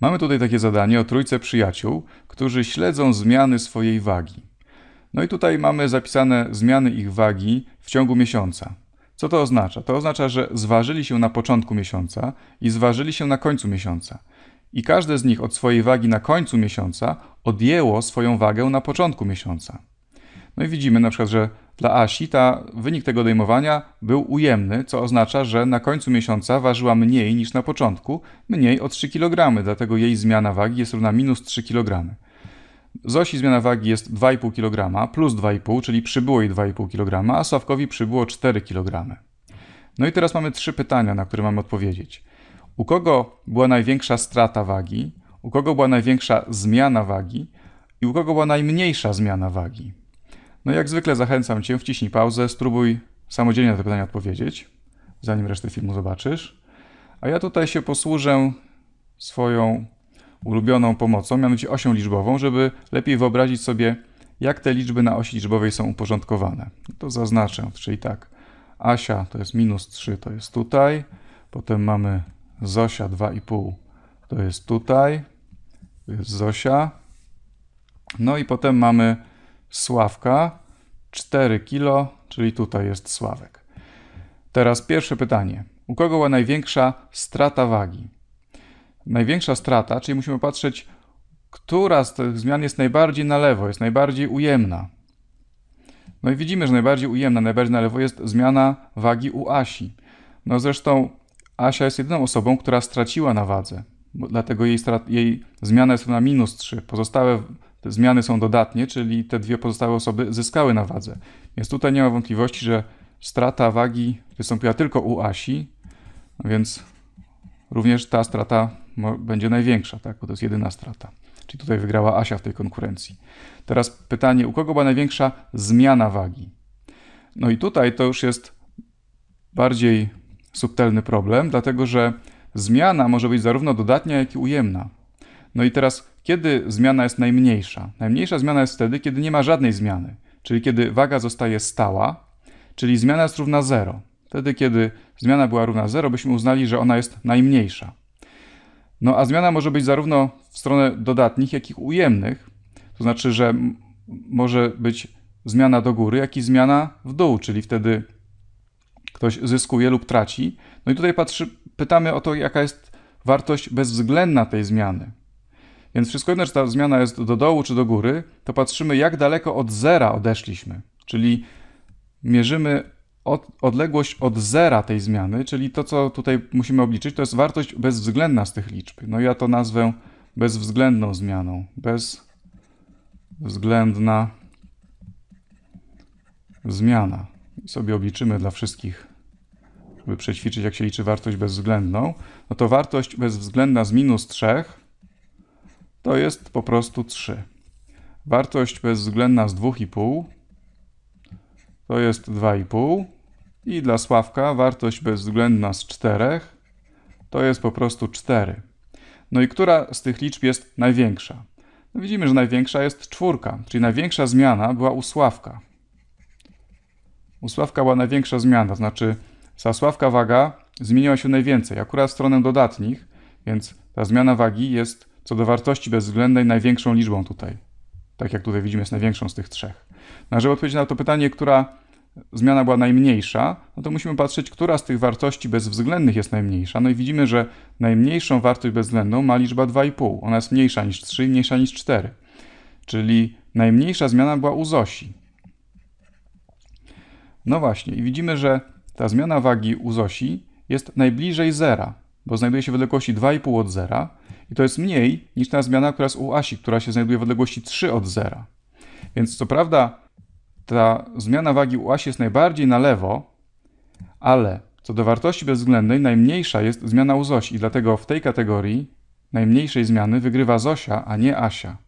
Mamy tutaj takie zadanie o trójce przyjaciół, którzy śledzą zmiany swojej wagi. No i tutaj mamy zapisane zmiany ich wagi w ciągu miesiąca. Co to oznacza? To oznacza, że zważyli się na początku miesiąca i zważyli się na końcu miesiąca. I każde z nich od swojej wagi na końcu miesiąca odjęło swoją wagę na początku miesiąca. No i widzimy na przykład, że dla Asita wynik tego odejmowania był ujemny, co oznacza, że na końcu miesiąca ważyła mniej niż na początku, mniej o 3 kg, dlatego jej zmiana wagi jest równa minus 3 kg. Zosi zmiana wagi jest 2,5 kg plus 2,5, czyli przybyło jej 2,5 kg, a Sławkowi przybyło 4 kg. No i teraz mamy trzy pytania, na które mamy odpowiedzieć. U kogo była największa strata wagi, u kogo była największa zmiana wagi i u kogo była najmniejsza zmiana wagi? No jak zwykle zachęcam Cię, wciśnij pauzę, spróbuj samodzielnie na te pytania odpowiedzieć, zanim resztę filmu zobaczysz. A ja tutaj się posłużę swoją ulubioną pomocą, mianowicie osią liczbową, żeby lepiej wyobrazić sobie, jak te liczby na osi liczbowej są uporządkowane. To zaznaczę, czyli tak, Asia to jest minus 3, to jest tutaj, potem mamy Zosia 2,5, to jest tutaj, to jest Zosia, no i potem mamy Sławka, 4 kilo, czyli tutaj jest Sławek. Teraz pierwsze pytanie. U kogo była największa strata wagi? Największa strata, czyli musimy patrzeć, która z tych zmian jest najbardziej na lewo, jest najbardziej ujemna. No i widzimy, że najbardziej ujemna, najbardziej na lewo jest zmiana wagi u Asi. No zresztą Asia jest jedyną osobą, która straciła na wadze, dlatego jej, jej zmiana jest na minus 3. Pozostałe te zmiany są dodatnie, czyli te dwie pozostałe osoby zyskały na wadze. Więc tutaj nie ma wątpliwości, że strata wagi wystąpiła tylko u Asi, więc również ta strata będzie największa, tak? bo to jest jedyna strata. Czyli tutaj wygrała Asia w tej konkurencji. Teraz pytanie, u kogo była największa zmiana wagi? No i tutaj to już jest bardziej subtelny problem, dlatego że zmiana może być zarówno dodatnia, jak i ujemna. No i teraz, kiedy zmiana jest najmniejsza? Najmniejsza zmiana jest wtedy, kiedy nie ma żadnej zmiany, czyli kiedy waga zostaje stała, czyli zmiana jest równa 0. Wtedy, kiedy zmiana była równa 0, byśmy uznali, że ona jest najmniejsza. No a zmiana może być zarówno w stronę dodatnich, jak i ujemnych, to znaczy, że może być zmiana do góry, jak i zmiana w dół, czyli wtedy ktoś zyskuje lub traci. No i tutaj patrzy, pytamy o to, jaka jest wartość bezwzględna tej zmiany. Więc wszystko jedno, czy ta zmiana jest do dołu, czy do góry, to patrzymy, jak daleko od zera odeszliśmy. Czyli mierzymy od, odległość od zera tej zmiany, czyli to, co tutaj musimy obliczyć, to jest wartość bezwzględna z tych liczb. No ja to nazwę bezwzględną zmianą. Bezwzględna zmiana. I sobie obliczymy dla wszystkich, żeby przećwiczyć, jak się liczy wartość bezwzględną. No to wartość bezwzględna z minus 3 to jest po prostu 3. Wartość bezwzględna z 2,5 to jest 2,5 i dla Sławka wartość bezwzględna z 4 to jest po prostu 4. No i która z tych liczb jest największa? No widzimy, że największa jest czwórka, czyli największa zmiana była u Sławka. U Sławka była największa zmiana, to znaczy ta Sławka waga zmieniła się najwięcej, akurat w stronę dodatnich, więc ta zmiana wagi jest co do wartości bezwzględnej największą liczbą tutaj. Tak jak tutaj widzimy, jest największą z tych trzech. No, żeby odpowiedzieć na to pytanie, która zmiana była najmniejsza, no to musimy patrzeć, która z tych wartości bezwzględnych jest najmniejsza. No i widzimy, że najmniejszą wartość bezwzględną ma liczba 2,5. Ona jest mniejsza niż 3 mniejsza niż 4. Czyli najmniejsza zmiana była u Zosi. No właśnie, i widzimy, że ta zmiana wagi u Zosi jest najbliżej zera, bo znajduje się w odległości 2,5 od zera. I to jest mniej niż ta zmiana, która jest u asi, która się znajduje w odległości 3 od zera. Więc co prawda ta zmiana wagi u asi jest najbardziej na lewo, ale co do wartości bezwzględnej najmniejsza jest zmiana u Zosi i dlatego w tej kategorii najmniejszej zmiany wygrywa Zosia, a nie Asia.